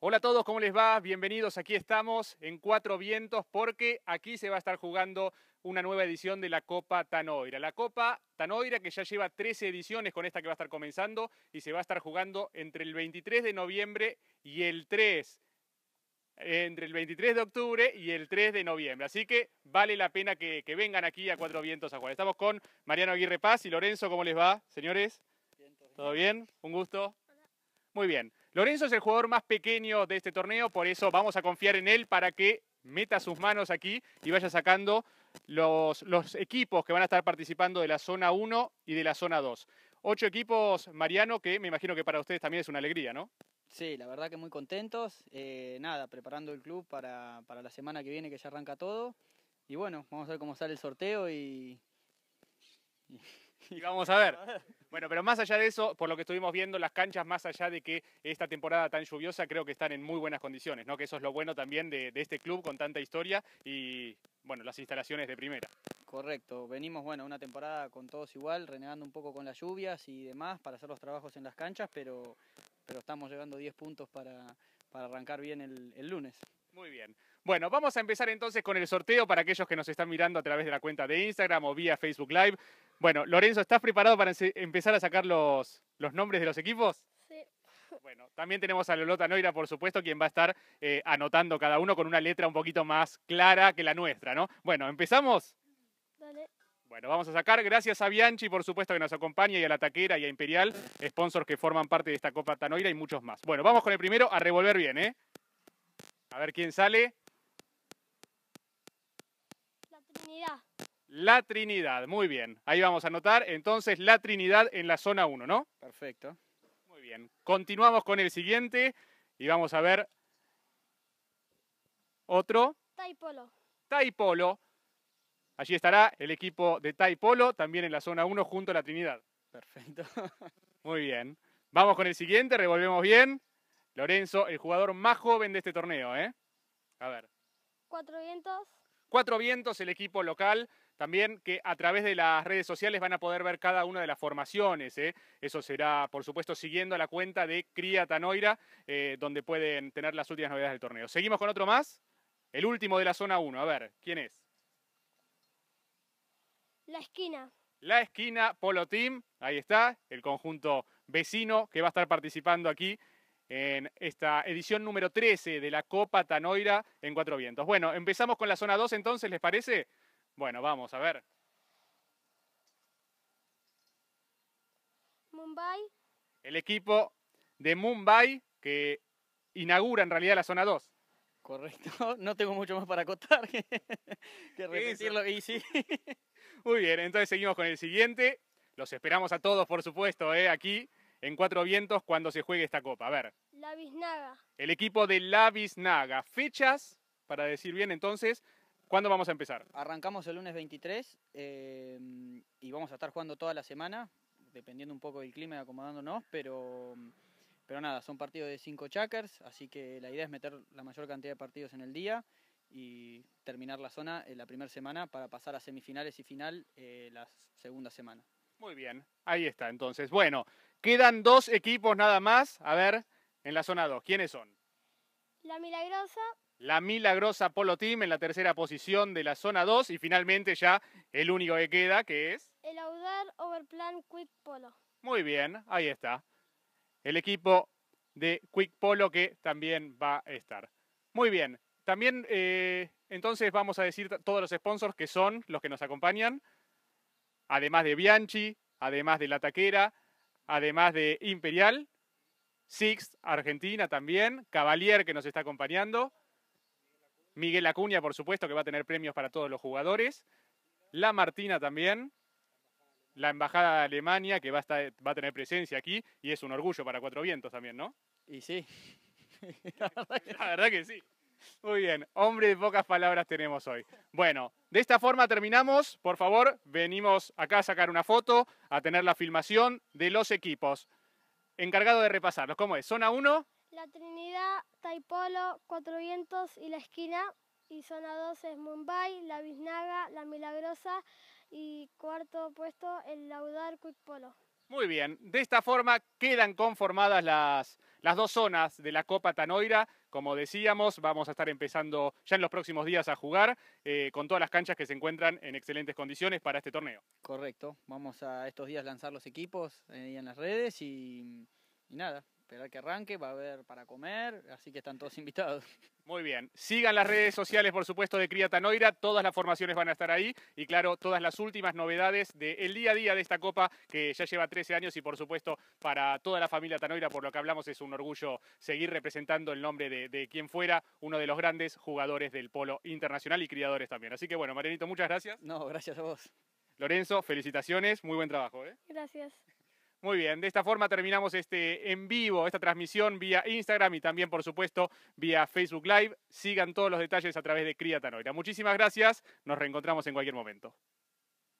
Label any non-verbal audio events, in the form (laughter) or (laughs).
Hola a todos, ¿cómo les va? Bienvenidos, aquí estamos en Cuatro Vientos porque aquí se va a estar jugando una nueva edición de la Copa Tanoira. La Copa Tanoira que ya lleva 13 ediciones con esta que va a estar comenzando y se va a estar jugando entre el 23 de noviembre y el 3 entre el 23 de octubre y el 3 de noviembre. Así que vale la pena que, vengan aquí a Cuatro Vientos a jugar. Estamos con Mariano Aguirre Paz y Lorenzo, ¿cómo les va, señores? todo, bien. Un gusto. Muy bien. Lorenzo es el jugador más pequeño de este torneo, por eso vamos a confiar en él para que meta sus manos aquí y vaya sacando los, equipos que van a estar participando de la zona 1 y de la zona 2. Ocho equipos, Mariano, que me imagino que para ustedes también es una alegría, ¿no? Sí, la verdad que muy contentos. Eh, nada, preparando el club para, para, la semana que viene que ya arranca todo. Y bueno, vamos a ver cómo sale el sorteo y, (laughs) Y vamos a ver. Bueno, pero más allá de eso, por lo que estuvimos viendo, las canchas, más allá de que esta temporada tan lluviosa, creo que están en muy buenas condiciones, ¿no? Que eso es lo bueno también de, este club con tanta historia y, bueno, las instalaciones de primera. Correcto, venimos, bueno, una temporada con todos igual, renegando un poco con las lluvias y demás para hacer los trabajos en las canchas, pero, estamos llegando 10 puntos para, arrancar bien el lunes. Muy bien. Bueno, vamos a empezar entonces con el sorteo para aquellos que nos están mirando a través de la cuenta de Instagram o vía Facebook Live. Bueno, Lorenzo, ¿estás preparado para empezar a sacar los, los nombres de los equipos? Sí. (laughs) Bueno, también tenemos a Lolota Noira, por supuesto, quien va a estar eh, anotando cada uno con una letra un poquito más clara que la nuestra, ¿no? Bueno, ¿empezamos? Dale. Bueno, vamos a sacar. Gracias a Bianchi, por supuesto, que nos acompaña, y a La Taquera y a Imperial, sponsors que forman parte de esta Copa Tanoira y muchos más. Bueno, vamos con el primero a revolver bien, ¿eh? A ver quién sale. La Trinidad. La Trinidad, muy bien. Ahí vamos a anotar entonces la Trinidad en la zona 1, ¿no? Perfecto. Muy bien. Continuamos con el siguiente y vamos a ver otro. Tai Taipolo. Allí estará el equipo de Taipolo, también en la zona 1 junto a la Trinidad. Perfecto. (laughs) Muy bien. Vamos con el siguiente, revolvemos bien. Lorenzo, el jugador más joven de este torneo, ¿eh? A ver. Cuatro vientos. Cuatro vientos, el equipo local también que a través de las redes sociales van a poder ver cada una de las formaciones. ¿eh? Eso será, por supuesto, siguiendo la cuenta de Cría Tanoira, eh, donde pueden tener las últimas novedades del torneo. Seguimos con otro más. El último de la zona 1. A ver, ¿quién es? La esquina. La esquina Polo Team. Ahí está, el conjunto vecino que va a estar participando aquí en esta edición número 13 de la Copa Tanoira en Cuatro Vientos. Bueno, empezamos con la zona 2 entonces, ¿les parece? Bueno, vamos, a ver. Mumbai. El equipo de Mumbai que inaugura en realidad la zona 2. Correcto, (laughs) no tengo mucho más para acotar (laughs) que, (laughs) Muy bien, entonces seguimos con el siguiente. Los esperamos a todos, por supuesto, eh, aquí en Cuatro Vientos cuando se juegue esta copa. A ver. La El equipo de La Biznaga. Fechas, para decir bien entonces, ¿Cuándo vamos a empezar? Arrancamos el lunes 23 em, y vamos a estar jugando toda la semana, dependiendo un poco del clima y acomodándonos, pero, pero nada, son partidos de cinco checkers, así que la idea es meter la mayor cantidad de partidos en el día y terminar la zona en eh, la primera semana para pasar a semifinales y final eh, la segunda semana. Muy bien, ahí está entonces. Bueno, quedan dos equipos nada más. A ver, en la zona 2, ¿quiénes son? La Milagrosa la milagrosa Polo Team en la tercera posición de la zona 2 y finalmente ya el único que queda que es... El Audar Overplan Quick Polo. Muy bien, ahí está. El equipo de Quick Polo que también va a estar. Muy bien, también eh, entonces vamos a decir todos los sponsors que son los que nos acompañan, además de Bianchi, además de La Taquera, además de Imperial, Six Argentina también, Cavalier que nos está acompañando. Miguel Acuña, por supuesto, que va a tener premios para todos los jugadores. La Martina también. La Embajada de Alemania, que va a, tener presencia aquí. Y es un orgullo para Cuatro Vientos también, ¿no? Y sí. (laughs) la, verdad que... sí. Muy bien, hombre de pocas palabras tenemos hoy. Bueno, de esta forma terminamos. Por favor, venimos acá a sacar una foto, a tener la filmación de los equipos. Encargado de repasarlos, ¿cómo es? Zona 1, la Trinidad, Taipolo, Vientos y La Esquina. Y zona 2 es Mumbai, La Biznaga, La Milagrosa y cuarto puesto el Laudar Polo. Muy bien, de esta forma quedan conformadas las, las dos zonas de la Copa Tanoira. Como decíamos, vamos a estar empezando ya en los próximos días a jugar eh, con todas las canchas que se encuentran en excelentes condiciones para este torneo. Correcto, vamos a estos días lanzar los equipos y eh, en las redes y nada, esperar que arranque, va a haber para comer, así que están todos invitados. Muy bien. Sigan las redes sociales, por supuesto, de Criatanoira. Todas las formaciones van a estar ahí. Y claro, todas las últimas novedades del día a día de esta Copa, que ya lleva 13 años y, por supuesto, para toda la familia Tanoira, por lo que hablamos, es un orgullo seguir representando el nombre de, quien fuera uno de los grandes jugadores del polo internacional y criadores también. Así que, bueno, Marianito, muchas gracias. No, gracias a vos. Lorenzo, felicitaciones. Muy buen trabajo. ¿eh? Gracias. Muy bien, de esta forma terminamos este en vivo, esta transmisión vía Instagram y también, por supuesto, vía Facebook Live. Sigan todos los detalles a través de Criatanoira. Muchísimas gracias, nos reencontramos en cualquier momento.